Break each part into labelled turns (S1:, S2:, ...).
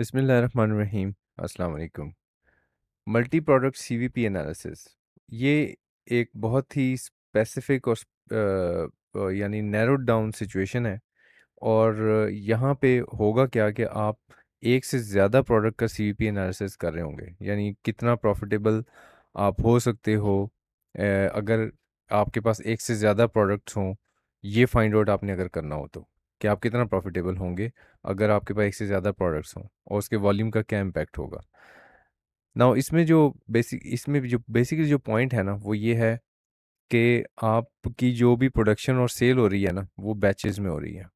S1: बसमीम् अस्सलाम multi product C V P analysis ये एक बहुत ही स्पेसिफिक और यानी नैरो डाउन सिचुएशन है और यहाँ पे होगा क्या कि आप एक से ज़्यादा प्रोडक्ट का सी वी पी एनालिसिस कर रहे होंगे यानी कितना प्रॉफिटेबल आप हो सकते हो अगर आपके पास एक से ज़्यादा प्रोडक्ट्स हों ये फाइंड आउट आपने अगर करना हो तो कि आप कितना प्रॉफिटेबल होंगे अगर आपके पास एक से ज़्यादा प्रोडक्ट्स हों और उसके वॉल्यूम का क्या इम्पैक्ट होगा ना इसमें जो बेसिक इसमें जो बेसिकली जो पॉइंट है ना वो ये है कि आपकी जो भी प्रोडक्शन और सेल हो रही है ना वो बैचेस में हो रही है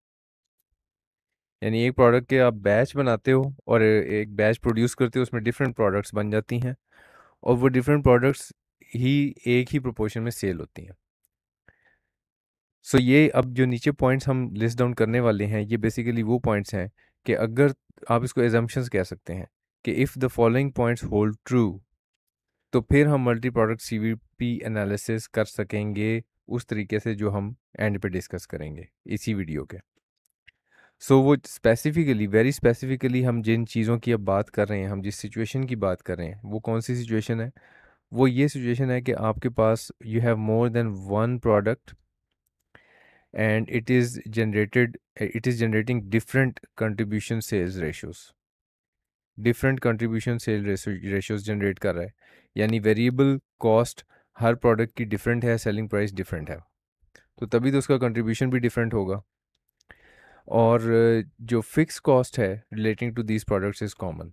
S1: यानी एक प्रोडक्ट के आप बैच बनाते हो और एक बैच प्रोड्यूस करते हो उसमें डिफरेंट प्रोडक्ट्स बन जाती हैं और वो डिफरेंट प्रोडक्ट्स ही एक ही प्रोपोर्शन में सेल होती हैं सो so, ये अब जो नीचे पॉइंट्स हम लिस्ट डाउन करने वाले हैं ये बेसिकली वो पॉइंट्स हैं कि अगर आप इसको एजम्पन्स कह सकते हैं कि if the following points hold true तो फिर हम multi product C V P analysis कर सकेंगे उस तरीके से जो हम एंड पे डिस्कस करेंगे इसी वीडियो के सो so, वो स्पेसिफिकली वेरी स्पेसिफिकली हम जिन चीज़ों की अब बात कर रहे हैं हम जिस सिचुएशन की बात कर रहे हैं वो कौन सी सिचुएशन है वो ये सिचुएशन है कि आपके पास you have more than one product and it is generated eh, it is generating different contribution sales ratios different contribution sales ratios generate कर raha hai यानी वेरिएबल कॉस्ट हर प्रोडक्ट की डिफरेंट है सेलिंग प्राइस डिफरेंट है तो तभी तो उसका कंट्रीब्यूशन भी डिफरेंट होगा और जो फिक्स कॉस्ट है relating to these products is common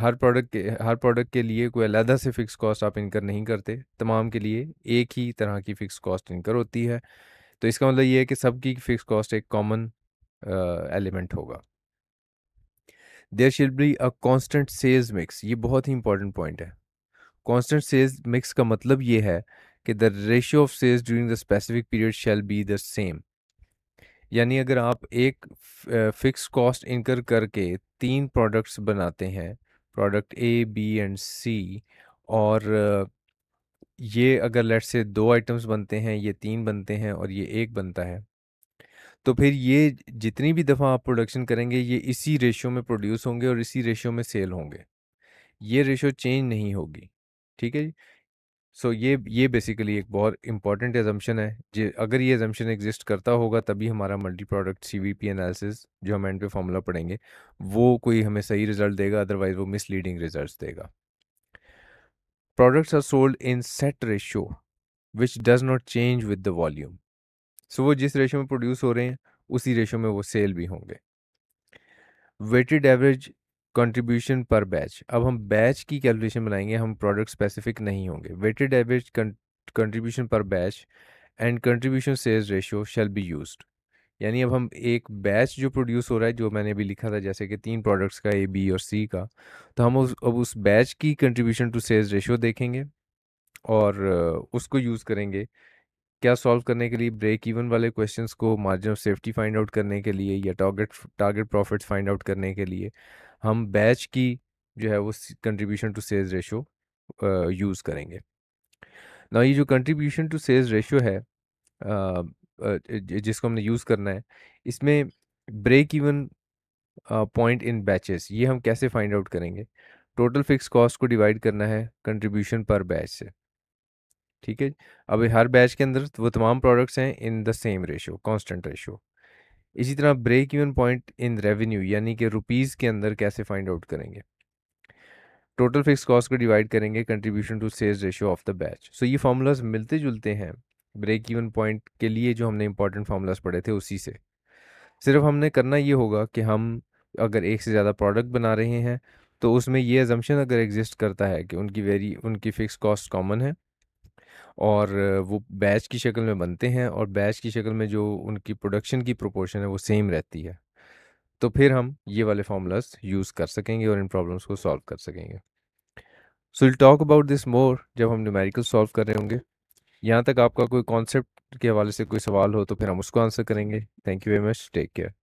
S1: हर प्रोडक्ट के हर प्रोडक्ट के लिए कोई अलहदा से फ़िक्स कॉस्ट आप इनकर नहीं करते तमाम के लिए एक ही तरह की फ़िक्स कॉस्ट इनकर होती है तो इसका मतलब ये है कि सबकी फिक्स कॉस्ट एक कॉमन एलिमेंट होगा there shall be a constant sales mix ये बहुत ही इंपॉर्टेंट पॉइंट है कॉन्स्टेंट सेल्स मिक्स का मतलब ये है कि the ratio of sales during the specific period shall be the same यानी अगर आप एक फिक्स कॉस्ट इनकर करके तीन प्रोडक्ट्स बनाते हैं product A B and C और ये अगर लेट से दो आइटम्स बनते हैं ये तीन बनते हैं और ये एक बनता है तो फिर ये जितनी भी दफ़ा आप प्रोडक्शन करेंगे ये इसी रेशियो में प्रोड्यूस होंगे और इसी रेशियो में सेल होंगे ये रेशियो चेंज नहीं होगी ठीक है जी सो so, ये ये बेसिकली एक बहुत इंपॉर्टेंट एजम्पन है जे अगर ये एजम्पन एग्जिस्ट करता होगा तभी हमारा multi product C V P analysis जो हम एंड पे फॉर्मूला पढ़ेंगे वो कोई हमें सही रिजल्ट देगा अदरवाइज वो मिसलीडिंग रिजल्ट देगा products are sold in set ratio which does not change with the volume so वो जिस रेशो में प्रोड्यूस हो रहे हैं उसी रेशो में वो सेल भी होंगे weighted average contribution per batch अब हम बैच की कैलकुलेशन बनाएंगे हम प्रोडक्ट स्पेसिफिक नहीं होंगे weighted average contribution per batch and contribution sales ratio shall be used यानी अब हम एक बैच जो प्रोड्यूस हो रहा है जो मैंने अभी लिखा था जैसे कि तीन प्रोडक्ट्स का ए बी और सी का तो हम उस अब उस बैच की कंट्रीब्यूशन टू सेल्स रेशियो देखेंगे और उसको यूज़ करेंगे क्या सॉल्व करने के लिए ब्रेक इवन वाले क्वेश्चंस को margin of safety find out करने के लिए या target target profits find out करने के लिए हम बैच की जो है वो contribution to sales ratio use करेंगे ना ये जो कंट्रीब्यूशन टू सेल्स रेशियो है जिसको हमने यूज़ करना है, इसमें break even point in batches ये हम कैसे फाइंड आउट करेंगे? टोटल फिक्स कॉस्ट को डिवाइड करना है कंट्रीब्यूशन पर बैच से। ठीक है? अब हर बैच के अंदर वो तमाम प्रोडक्ट्स हैं in the same ratio, constant ratio. इसी तरह break even point in revenue यानी कि रुपीज के अंदर कैसे फाइंड आउट करेंगे? टोटल फिक्स कॉस्ट को डिवाइड करेंगे contribution to sales ratio of the batch. So ये फार्मूलाज मिलते-जुलते हैं। ब्रेक इवन पॉइंट के लिए जो हमने इंपॉर्टेंट फार्मूलाज पढ़े थे उसी से सिर्फ हमने करना ये होगा कि हम अगर एक से ज़्यादा प्रोडक्ट बना रहे हैं तो उसमें ये एजम्पन अगर एग्जिस्ट करता है कि उनकी वेरी उनकी फ़िक्स कॉस्ट कॉमन है और वो बैच की शक्ल में बनते हैं और बैच की शक्ल में जो उनकी प्रोडक्शन की प्रोपोर्शन है वो सेम रहती है तो फिर हम ये वाले फार्मूलाज यूज़ कर सकेंगे और इन प्रॉब्लम्स को सॉल्व कर सकेंगे so will talk about this more जब हम न्यूमेरिकल सॉल्व कर रहे होंगे यहाँ तक आपका कोई कॉन्सेप्ट के हवाले से कोई सवाल हो तो फिर हम उसको आंसर करेंगे thank you very much take care